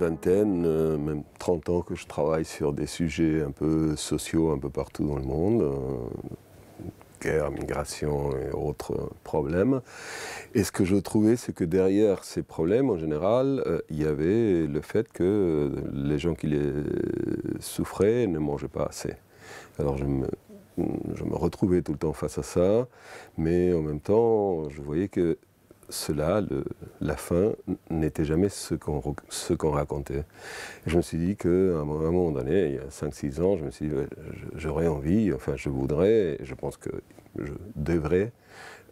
d'antenne, euh, même 30 ans que je travaille sur des sujets un peu sociaux un peu partout dans le monde. Euh, guerre, migration et autres problèmes. Et ce que je trouvais, c'est que derrière ces problèmes, en général, euh, il y avait le fait que les gens qui les souffraient ne mangeaient pas assez. Alors je me retrouvais tout le temps face à ça, mais en même temps, je voyais que cela, le, la fin, n'était jamais ce qu'on racontait. je me suis dit qu'à un moment donné, il y a 5-6 ans, je me suis dit, j'aurais envie, enfin je voudrais, je pense que je devrais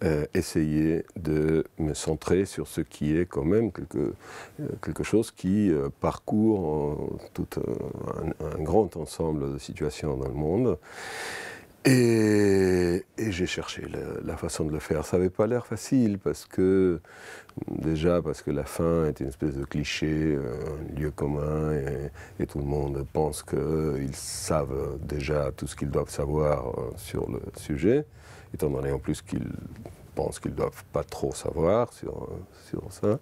euh, essayer de me centrer sur ce qui est quand même quelque, euh, quelque chose qui euh, parcourt tout un, grand ensemble de situations dans le monde. Et, j'ai cherché la, façon de le faire. Ça n'avait pas l'air facile parce que, déjà, parce que la fin est une espèce de cliché, euh, un lieu commun, et, tout le monde pense qu'ils savent déjà tout ce qu'ils doivent savoir euh, sur le sujet, étant donné en plus qu'ils pensent qu'ils ne doivent pas trop savoir sur, euh, sur ça.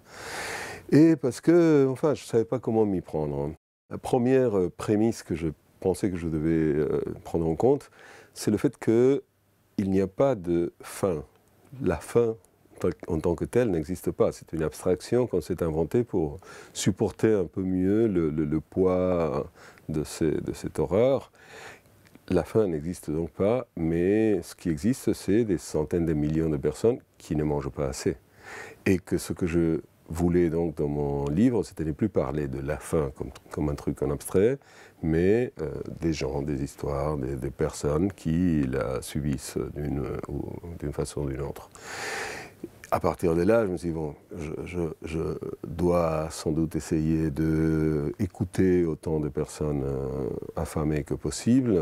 Et parce que, enfin, je ne savais pas comment m'y prendre. La première prémisse que je pensais que je devais prendre en compte, c'est le fait qu'il n'y a pas de faim. La faim en tant que telle n'existe pas. C'est une abstraction qu'on s'est inventée pour supporter un peu mieux le, poids de, ces, de cette horreur. La fin n'existe donc pas, mais ce qui existe, c'est des centaines de millions de personnes qui ne mangent pas assez. Et que ce que je voulais donc dans mon livre, c'était ne plus parler de la faim comme, comme un truc en abstrait, mais euh, des gens, des histoires, des, des personnes qui la subissent d'une d'une façon ou d'une autre. À partir de là, je me suis dit, bon, je, je, je dois sans doute essayer d'écouter autant de personnes euh, affamées que possible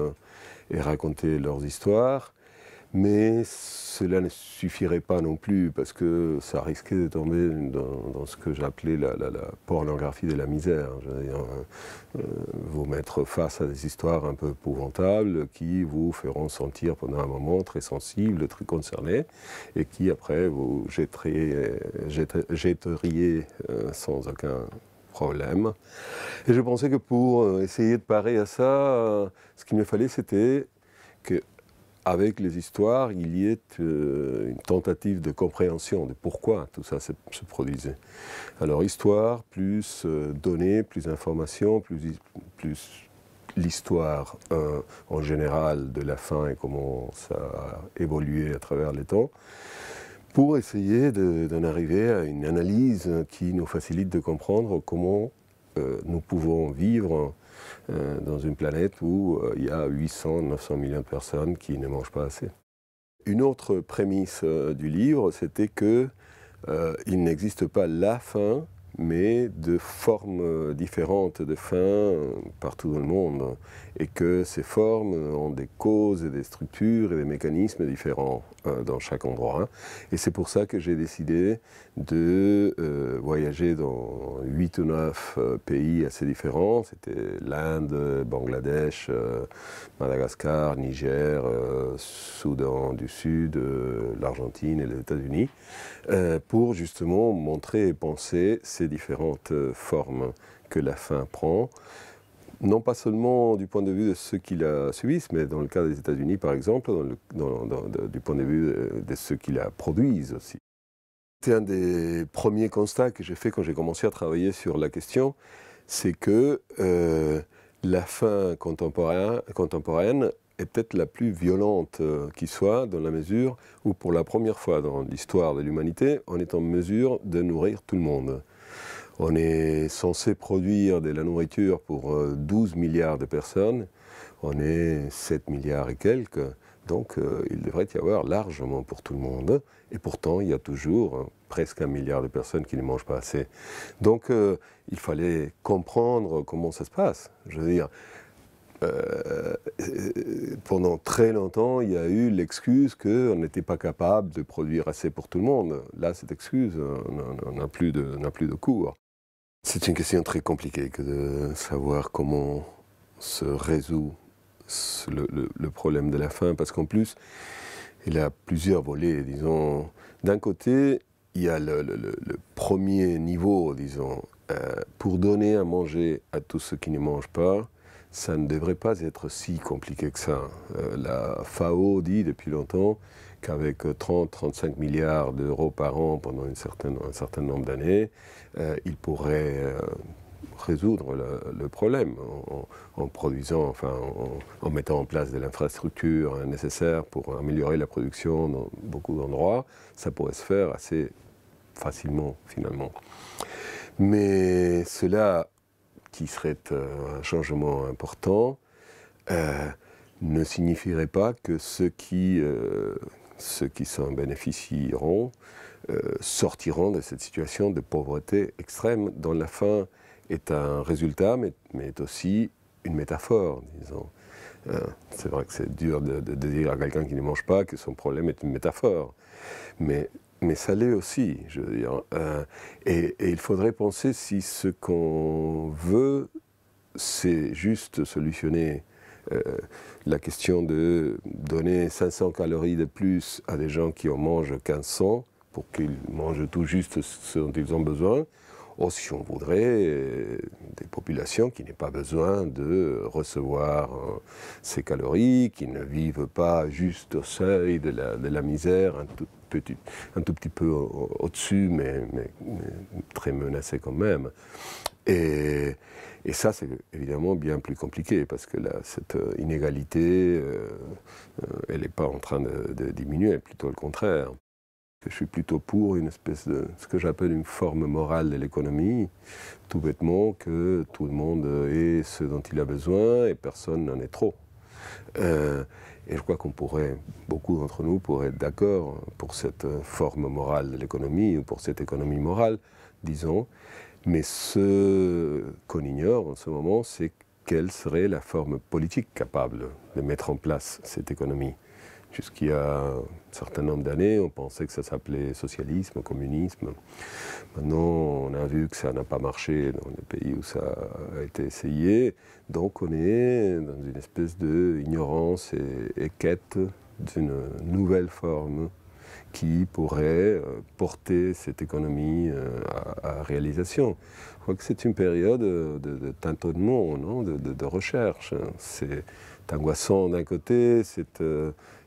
et raconter leurs histoires mais cela ne suffirait pas non plus parce que ça risquait de tomber dans, ce que j'appelais la, la, pornographie de la misère. Euh, euh, vous mettre face à des histoires un peu épouvantables qui vous feront sentir pendant un moment très sensible, très concerné, et qui après vous jetteriez, euh, sans aucun problème. Et je pensais que pour essayer de parer à ça, ce qu'il me fallait c'était que avec les histoires, il y ait euh, une tentative de compréhension de pourquoi tout ça se, produisait. Alors histoire, plus euh, données, plus informations, plus, l'histoire euh, en général de la fin et comment ça a évolué à travers les temps, pour essayer d'en arriver à une analyse qui nous facilite de comprendre comment nous pouvons vivre euh, dans une planète où euh, il y a 800, 900 millions de personnes qui ne mangent pas assez. Une autre prémisse euh, du livre, c'était que il n'existe pas la faim, mais de formes euh, différentes de faim euh, partout dans le monde, et que ces formes ont des causes et des structures et des mécanismes différents euh, dans chaque endroit. Hein. Et c'est pour ça que j'ai décidé de voyager dans 8 ou 9 pays assez différents. C'était l'Inde, Bangladesh, Madagascar, Niger, Soudan du Sud, l'Argentine et les États-Unis, pour justement montrer et penser ces différentes euh, formes que la faim prend, non pas seulement du point de vue de ceux qui la subissent, mais dans le cas des États-Unis par exemple, du point de vue euh, de, ceux qui la produisent aussi. C'est un des premiers constats que j'ai fait quand j'ai commencé à travailler sur la question, c'est que euh, la faim contemporaine, contemporaine est peut-être la plus violente qui soit, dans la mesure où pour la première fois dans l'histoire de l'humanité, on est en mesure de nourrir tout le monde. On est censé produire de la nourriture pour 12 euh, milliards de personnes. On est 7 milliards et quelques. Donc euh, il devrait y avoir largement pour tout le monde. Et pourtant, il y a toujours euh, presque un milliard de personnes qui ne mangent pas assez. Donc il fallait comprendre comment ça se passe. Je veux dire, pendant très longtemps, il y a eu l'excuse qu'on n'était pas capable de produire assez pour tout le monde. Là, cette excuse, n'a plus de cours. C'est une question très compliquée de savoir comment se résout le, problème de la faim, parce qu'en plus, il a plusieurs volets, disons. D'un côté, il y a le, premier niveau, disons, euh, pour donner à manger à tous ceux qui ne mangent pas, ça ne devrait pas être si compliqué que ça. Euh, la FAO dit depuis longtemps avec 30-35 euh, milliards d'euros par an pendant un certain nombre d'années, euh, il pourrait euh, résoudre le, problème en, produisant, enfin, en, mettant en place de l'infrastructure nécessaire pour améliorer la production dans beaucoup d'endroits. Ça pourrait se faire assez facilement, finalement. Mais cela, qui serait un changement important, ne signifierait pas que ceux qui ceux qui s'en bénéficieront euh, sortiront de cette situation de pauvreté extrême dont la fin est un résultat, mais, mais est aussi une métaphore, disons. Euh, c'est vrai que c'est dur de, dire à quelqu'un qui ne mange pas que son problème est une métaphore, mais, mais ça l'est aussi, je veux dire. Euh, et il faudrait penser si ce qu'on veut, c'est juste solutionner euh, la question de donner 500 calories de plus à des gens qui en mangent 1500 pour qu'ils mangent tout juste ce dont ils ont besoin, ou si on voudrait, euh, des populations qui n'aient pas besoin de recevoir euh, ces calories, qui ne vivent pas juste au seuil de la, misère, un tout, petit, un tout petit peu au-dessus, mais, mais, très menacées quand même. Et, ça, c'est évidemment bien plus compliqué, parce que cette euh, inégalité, euh, euh, elle n'est pas en train de, diminuer, plutôt le contraire. Je suis plutôt pour une espèce de ce que j'appelle une forme morale de l'économie, tout bêtement, que tout le monde ait ce dont il a besoin et personne n'en ait trop. et je crois qu'on pourrait, beaucoup d'entre nous pourraient être d'accord pour cette forme morale de l'économie, ou pour cette économie morale disons. Mais ce qu'on ignore en ce moment, c'est quelle serait la forme politique capable de mettre en place cette économie. Jusqu'il y a un certain nombre d'années, on pensait que ça s'appelait socialisme, communisme. Maintenant, on a vu que ça n'a pas marché dans les pays où ça a été essayé. Donc on est dans une espèce d'ignorance et, et quête d'une nouvelle forme qui pourrait euh, porter cette économie euh, à, réalisation. Je crois que c'est une période euh, de, de tintonnement, non de, recherche. C'est angoissant d'un côté, c'est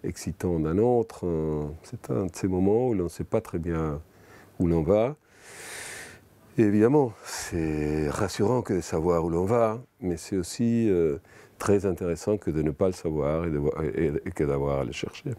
excitant d'un autre. C'est un de ces moments où l'on ne sait pas très bien où l'on va. Et évidemment, c'est rassurant que de savoir où l'on va, mais c'est aussi très intéressant que de ne pas le savoir et, et que d'avoir à le chercher.